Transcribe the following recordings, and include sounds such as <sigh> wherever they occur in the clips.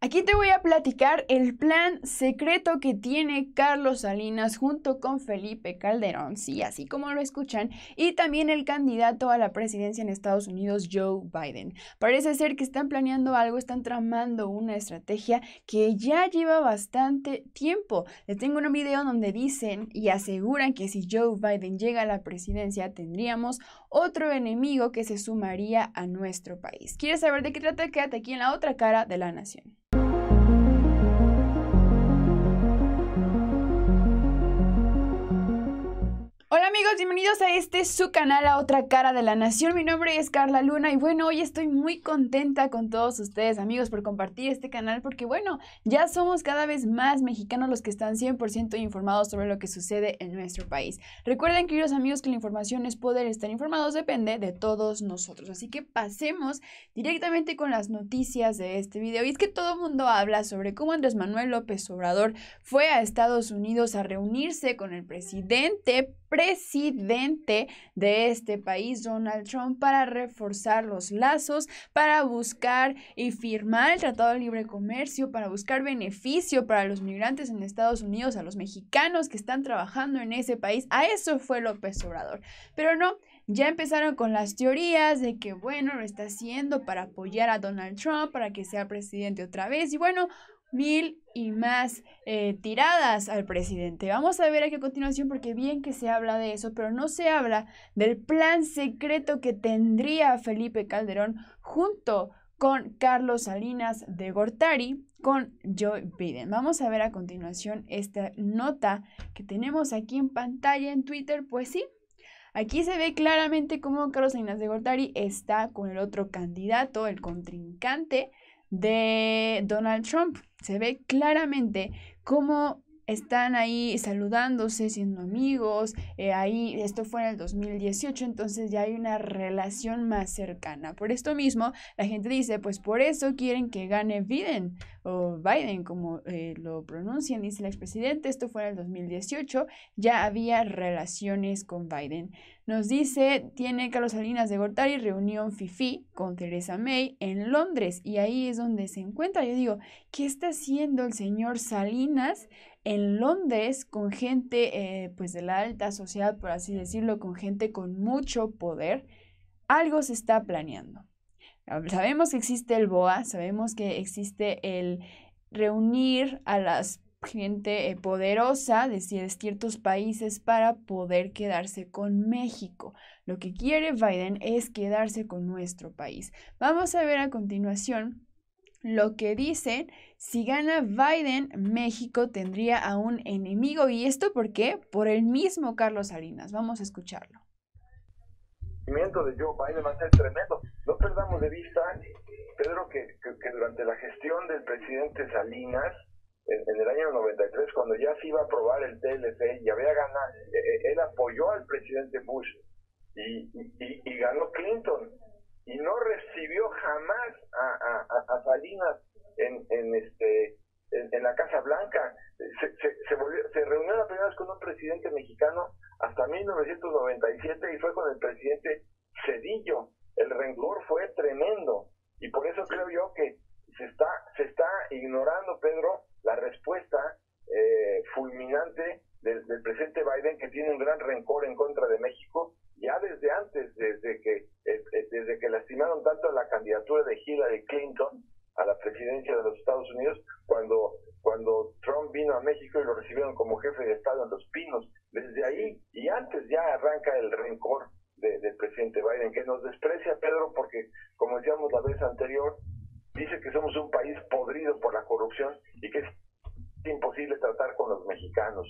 Aquí te voy a platicar el plan secreto que tiene Carlos Salinas junto con Felipe Calderón, sí, así como lo escuchan, y también el candidato a la presidencia en Estados Unidos, Joe Biden. Parece ser que están planeando algo, están tramando una estrategia que ya lleva bastante tiempo. Les tengo un video donde dicen y aseguran que si Joe Biden llega a la presidencia tendríamos otro enemigo que se sumaría a nuestro país. ¿Quieres saber de qué trata? Quédate aquí en la otra cara de la nación. Hola amigos, bienvenidos a este su canal A Otra Cara de la Nación. Mi nombre es Carla Luna y bueno, hoy estoy muy contenta con todos ustedes amigos por compartir este canal porque bueno, ya somos cada vez más mexicanos los que están 100% informados sobre lo que sucede en nuestro país. Recuerden queridos amigos que la información es poder, estar informados depende de todos nosotros. Así que pasemos directamente con las noticias de este video. Y es que todo el mundo habla sobre cómo Andrés Manuel López Obrador fue a Estados Unidos a reunirse con el presidente presidente de este país, Donald Trump, para reforzar los lazos, para buscar y firmar el Tratado de Libre Comercio, para buscar beneficio para los migrantes en Estados Unidos, a los mexicanos que están trabajando en ese país. A eso fue López Obrador. Pero no, ya empezaron con las teorías de que, bueno, lo está haciendo para apoyar a Donald Trump, para que sea presidente otra vez. Y bueno, mil y más eh, tiradas al presidente. Vamos a ver aquí a continuación porque bien que se habla de eso, pero no se habla del plan secreto que tendría Felipe Calderón junto con Carlos Salinas de Gortari, con Joe Biden. Vamos a ver a continuación esta nota que tenemos aquí en pantalla en Twitter, pues sí. Aquí se ve claramente cómo Carlos Salinas de Gortari está con el otro candidato, el contrincante de Donald Trump se ve claramente cómo están ahí saludándose, siendo amigos, eh, ahí, esto fue en el 2018, entonces ya hay una relación más cercana. Por esto mismo, la gente dice, pues por eso quieren que gane Biden, o Biden, como eh, lo pronuncian, dice el expresidente, esto fue en el 2018, ya había relaciones con Biden. Nos dice, tiene Carlos Salinas de Gortari reunión FIFI con Theresa May en Londres, y ahí es donde se encuentra. Yo digo, ¿qué está haciendo el señor Salinas? en Londres con gente eh, pues de la alta sociedad, por así decirlo, con gente con mucho poder, algo se está planeando. Sabemos que existe el BOA, sabemos que existe el reunir a la gente eh, poderosa de ciertos países para poder quedarse con México. Lo que quiere Biden es quedarse con nuestro país. Vamos a ver a continuación lo que dicen si gana Biden, México tendría a un enemigo. ¿Y esto por qué? Por el mismo Carlos Salinas. Vamos a escucharlo. El de Joe Biden va a ser tremendo. No perdamos de vista, Pedro, que, durante la gestión del presidente Salinas, en, el año 93, cuando ya se iba a aprobar el TLC y había ganado, e, e, él apoyó al presidente Bush y, ganó Clinton. Y no recibió jamás a Salinas en, en este en, la Casa Blanca. Se, se, reunió la primera vez con un presidente mexicano hasta 1997 y fue con el presidente Cedillo. El rencor fue tremendo y por eso creo yo que se está, se está ignorando, Pedro, la respuesta eh, fulminante del, presidente Biden que tiene un gran rencor en contra de México ya desde antes, desde que, eh, eh, desde que lastimaron tanto la candidatura de Hillary Clinton de los Estados Unidos cuando, cuando Trump vino a México y lo recibieron como jefe de Estado en Los Pinos. Desde ahí y antes ya arranca el rencor del presidente Biden, que nos desprecia Pedro porque, como decíamos la vez anterior, dice que somos un país podrido por la corrupción y que es imposible tratar con los mexicanos.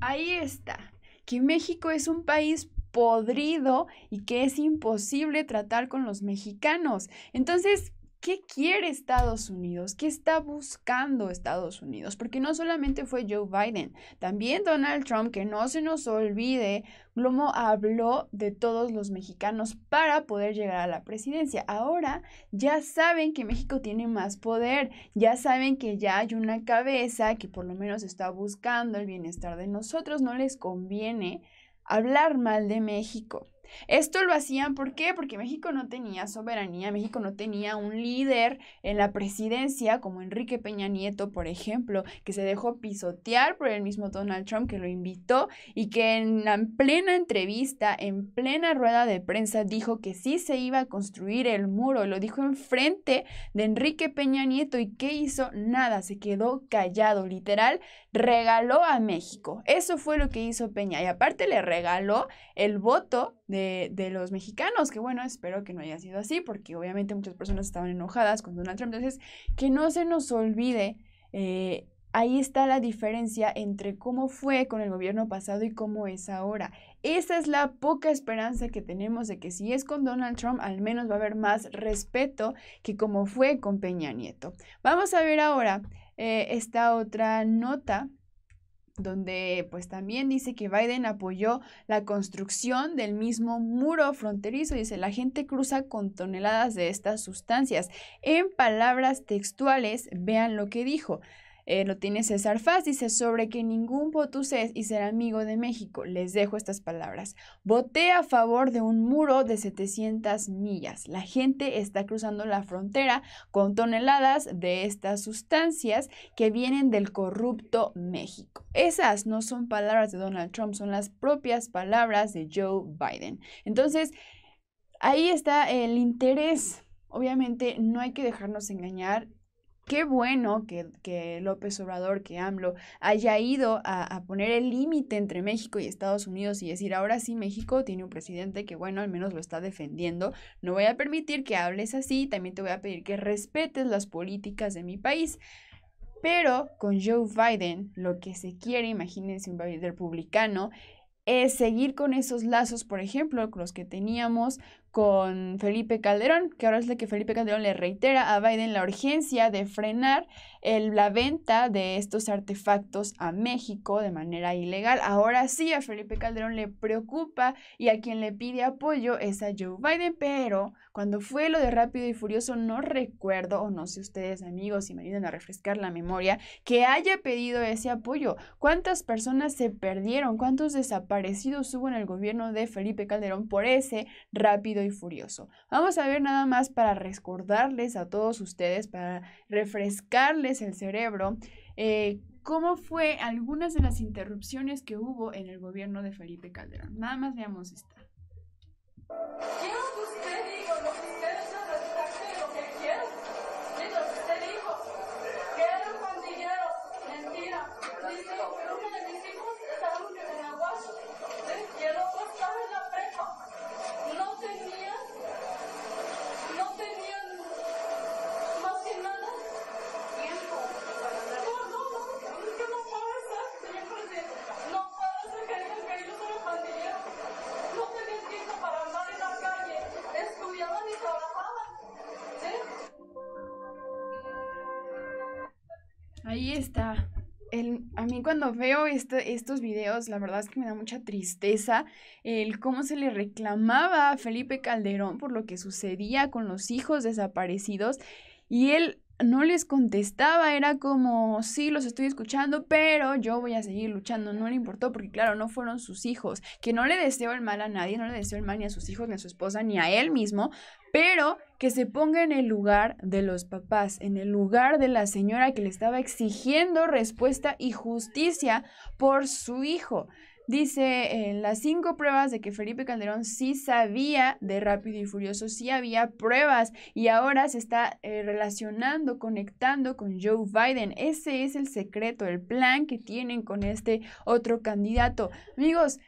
Ahí está, que México es un país podrido y que es imposible tratar con los mexicanos. Entonces, ¿Qué quiere Estados Unidos? ¿Qué está buscando Estados Unidos? Porque no solamente fue Joe Biden, también Donald Trump, que no se nos olvide, Glomo habló de todos los mexicanos para poder llegar a la presidencia. Ahora ya saben que México tiene más poder, ya saben que ya hay una cabeza que por lo menos está buscando el bienestar de nosotros, no les conviene hablar mal de México. Esto lo hacían, ¿por qué? Porque México no tenía soberanía, México no tenía un líder en la presidencia como Enrique Peña Nieto, por ejemplo, que se dejó pisotear por el mismo Donald Trump que lo invitó y que en la plena entrevista, en plena rueda de prensa, dijo que sí se iba a construir el muro, lo dijo enfrente de Enrique Peña Nieto y ¿qué hizo? Nada, se quedó callado, literal, regaló a México. Eso fue lo que hizo Peña y aparte le regaló el voto de de, los mexicanos, que bueno, espero que no haya sido así, porque obviamente muchas personas estaban enojadas con Donald Trump. Entonces, que no se nos olvide, eh, ahí está la diferencia entre cómo fue con el gobierno pasado y cómo es ahora. Esa es la poca esperanza que tenemos de que si es con Donald Trump, al menos va a haber más respeto que como fue con Peña Nieto. Vamos a ver ahora eh, esta otra nota donde pues también dice que Biden apoyó la construcción del mismo muro fronterizo. Dice, la gente cruza con toneladas de estas sustancias. En palabras textuales, vean lo que dijo. Eh, lo tiene César Faz, dice sobre que ningún potusés y será amigo de México. Les dejo estas palabras. Voté a favor de un muro de 700 millas. La gente está cruzando la frontera con toneladas de estas sustancias que vienen del corrupto México. Esas no son palabras de Donald Trump, son las propias palabras de Joe Biden. Entonces, ahí está el interés. Obviamente no hay que dejarnos engañar Qué bueno que, López Obrador, que AMLO, haya ido a, poner el límite entre México y Estados Unidos y decir, ahora sí México tiene un presidente que, bueno, al menos lo está defendiendo. No voy a permitir que hables así, también te voy a pedir que respetes las políticas de mi país. Pero con Joe Biden, lo que se quiere, imagínense un Biden republicano, es seguir con esos lazos, por ejemplo, con los que teníamos con Felipe Calderón, que ahora es de que Felipe Calderón le reitera a Biden la urgencia de frenar la venta de estos artefactos a México de manera ilegal. Ahora sí, a Felipe Calderón le preocupa y a quien le pide apoyo es a Joe Biden, pero cuando fue lo de Rápido y Furioso no recuerdo, o no sé ustedes amigos si me ayudan a refrescar la memoria, que haya pedido ese apoyo. ¿Cuántas personas se perdieron? ¿Cuántos desaparecidos hubo en el gobierno de Felipe Calderón por ese Rápido y furioso. Vamos a ver nada más para recordarles a todos ustedes, para refrescarles el cerebro, eh, cómo fue algunas de las interrupciones que hubo en el gobierno de Felipe Calderón. Nada más veamos esta. ¿Qué Ahí está. El, a mí cuando veo este, estos videos, la verdad es que me da mucha tristeza el cómo se le reclamaba a Felipe Calderón por lo que sucedía con los hijos desaparecidos y él no les contestaba, era como, sí, los estoy escuchando, pero yo voy a seguir luchando, no le importó, porque claro, no fueron sus hijos, que no le deseo el mal a nadie, no le deseo el mal ni a sus hijos, ni a su esposa, ni a él mismo, pero que se ponga en el lugar de los papás, en el lugar de la señora que le estaba exigiendo respuesta y justicia por su hijo. Dice en las cinco pruebas de que Felipe Calderón sí sabía de Rápido y Furioso, sí había pruebas y ahora se está eh, relacionando, conectando con Joe Biden. Ese es el secreto, el plan que tienen con este otro candidato. Amigos,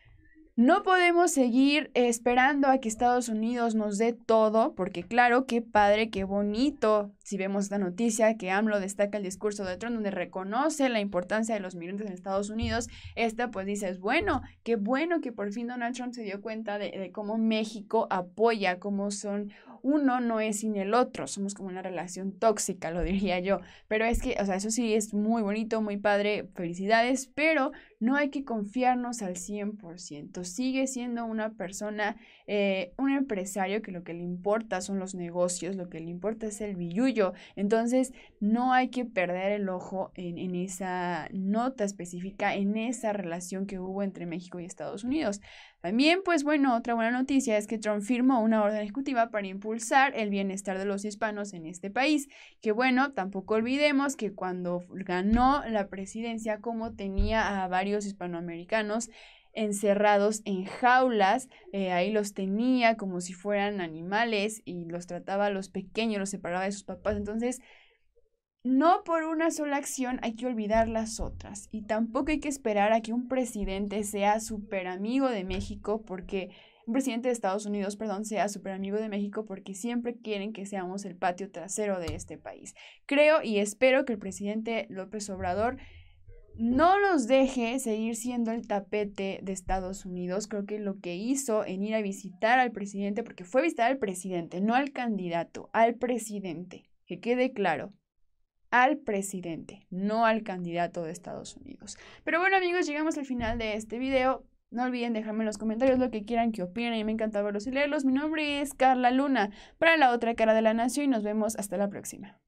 no podemos seguir esperando a que Estados Unidos nos dé todo, porque claro, qué padre, qué bonito. Si vemos esta noticia que AMLO destaca el discurso de Trump donde reconoce la importancia de los migrantes en Estados Unidos, esta pues dice, es bueno, qué bueno que por fin Donald Trump se dio cuenta de, de cómo México apoya, cómo son uno no es sin el otro, somos como una relación tóxica, lo <laughs> diría yo, pero es que, o sea, eso sí es muy bonito, muy padre, felicidades, pero no hay que confiarnos al 100%, sigue siendo una persona, eh, un empresario que lo que le importa son los negocios, lo que le importa es el billullo, entonces no hay que perder el ojo en esa nota específica, en esa relación que hubo entre México y Estados Unidos. También, pues bueno, otra buena noticia es que Trump firmó una orden ejecutiva para impulsar el bienestar de los hispanos en este país, que bueno, tampoco olvidemos que cuando ganó la presidencia, como tenía a varios hispanoamericanos encerrados en jaulas, eh, ahí los tenía como si fueran animales y los trataba a los pequeños, los separaba de sus papás, entonces no por una sola acción hay que olvidar las otras y tampoco hay que esperar a que un presidente sea súper amigo de México porque un presidente de Estados Unidos, perdón, sea súper amigo de México porque siempre quieren que seamos el patio trasero de este país. Creo y espero que el presidente López Obrador no nos deje seguir siendo el tapete de Estados Unidos. Creo que lo que hizo en ir a visitar al presidente, porque fue visitar al presidente, no al candidato, al presidente, que quede claro al presidente, no al candidato de Estados Unidos. Pero bueno amigos, llegamos al final de este video. No olviden dejarme en los comentarios lo que quieran que opinen y me encantaba verlos y leerlos. Mi nombre es Carla Luna para La Otra Cara de la Nación y nos vemos hasta la próxima.